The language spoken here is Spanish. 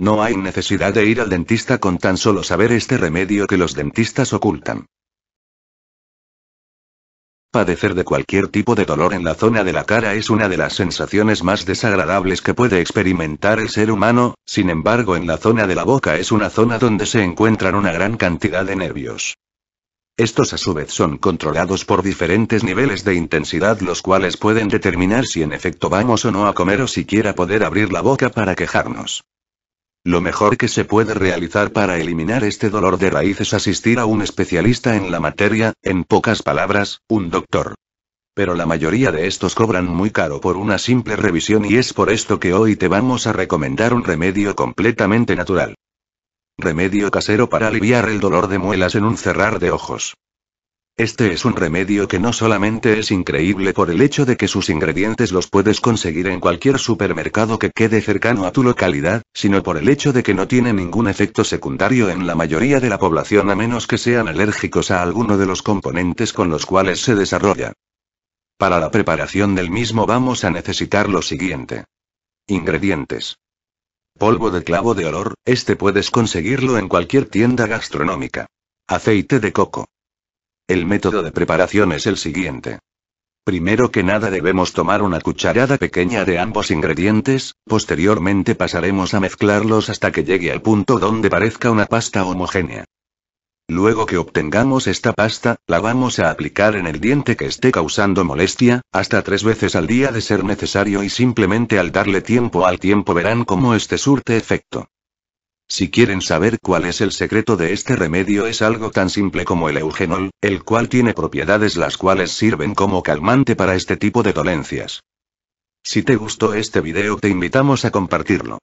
No hay necesidad de ir al dentista con tan solo saber este remedio que los dentistas ocultan. Padecer de cualquier tipo de dolor en la zona de la cara es una de las sensaciones más desagradables que puede experimentar el ser humano, sin embargo en la zona de la boca es una zona donde se encuentran una gran cantidad de nervios. Estos a su vez son controlados por diferentes niveles de intensidad los cuales pueden determinar si en efecto vamos o no a comer o siquiera poder abrir la boca para quejarnos. Lo mejor que se puede realizar para eliminar este dolor de raíz es asistir a un especialista en la materia, en pocas palabras, un doctor. Pero la mayoría de estos cobran muy caro por una simple revisión y es por esto que hoy te vamos a recomendar un remedio completamente natural. Remedio casero para aliviar el dolor de muelas en un cerrar de ojos. Este es un remedio que no solamente es increíble por el hecho de que sus ingredientes los puedes conseguir en cualquier supermercado que quede cercano a tu localidad, sino por el hecho de que no tiene ningún efecto secundario en la mayoría de la población a menos que sean alérgicos a alguno de los componentes con los cuales se desarrolla. Para la preparación del mismo vamos a necesitar lo siguiente. Ingredientes. Polvo de clavo de olor, este puedes conseguirlo en cualquier tienda gastronómica. Aceite de coco. El método de preparación es el siguiente. Primero que nada debemos tomar una cucharada pequeña de ambos ingredientes, posteriormente pasaremos a mezclarlos hasta que llegue al punto donde parezca una pasta homogénea. Luego que obtengamos esta pasta, la vamos a aplicar en el diente que esté causando molestia, hasta tres veces al día de ser necesario y simplemente al darle tiempo al tiempo verán cómo este surte efecto. Si quieren saber cuál es el secreto de este remedio es algo tan simple como el eugenol, el cual tiene propiedades las cuales sirven como calmante para este tipo de dolencias. Si te gustó este video te invitamos a compartirlo.